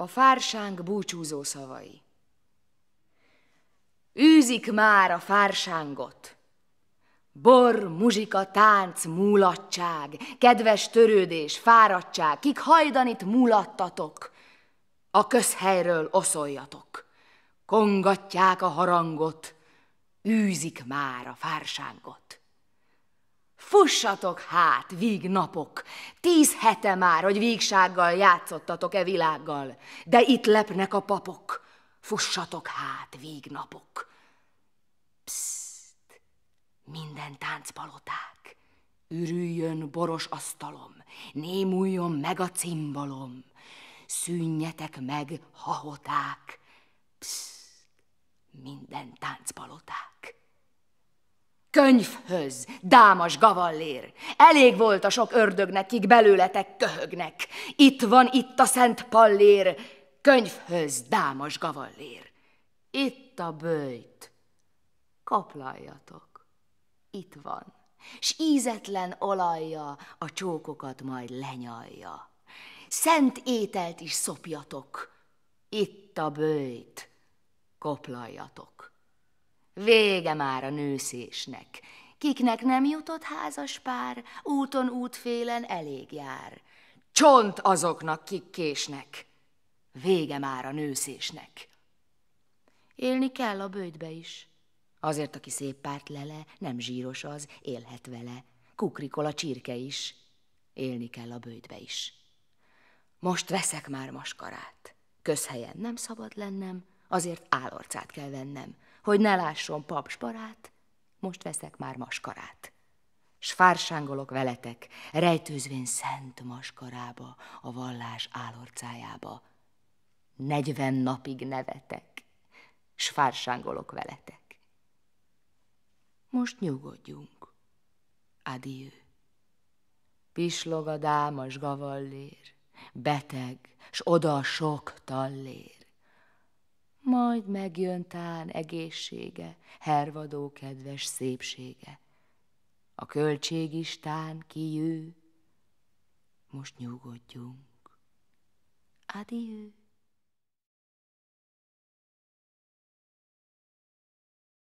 A fársánk búcsúzó szavai. Űzik már a fársángot! Bor, muzsika, tánc, múlatság, kedves törődés, fáradtság, kik hajdanit mulattatok, a közhelyről oszoljatok. Kongatják a harangot, űzik már a fársángot. Fussatok hát, víg napok! Tíz hete már, hogy vígsággal játszottatok-e világgal, de itt lepnek a papok. Fussatok hát, víg napok! Psst! Minden táncpaloták! Ürüljön boros asztalom, némuljon meg a cimbalom, szűnjetek meg hahoták! Psst! Minden táncpaloták! Könyvhöz, dámas gavallér. Elég volt a sok ördögnek, kik belőletek köhögnek. Itt van itt a szent pallér, könyvhöz, dámas gavallér. Itt a bőjt. kaplaljatok, Itt van. S ízetlen olajja a csókokat majd lenyalja. Szent ételt is szopjatok. Itt a bőjt. Koplaljatok. Vége már a nőszésnek. Kiknek nem jutott házas pár, úton útfélen elég jár. Csont azoknak, kik késnek. Vége már a nőszésnek. Élni kell a bőjtbe is. Azért, aki szép párt lele, nem zsíros az, élhet vele. Kukrikol a csirke is. Élni kell a bőjtbe is. Most veszek már maskarát. Közhelyen nem szabad lennem, azért álorcát kell vennem hogy ne lásson papsparát, most veszek már maskarát. S fársángolok veletek, rejtőzvén szent maskarába, a vallás álorcájába. Negyven napig nevetek, s fársángolok veletek. Most nyugodjunk. Adió. Pislog a dámas gavallér, beteg, s oda a sok tallér majd megjön tán egészsége, hervadó kedves szépsége. A költség is tán kijő, most nyugodjunk. Adieu.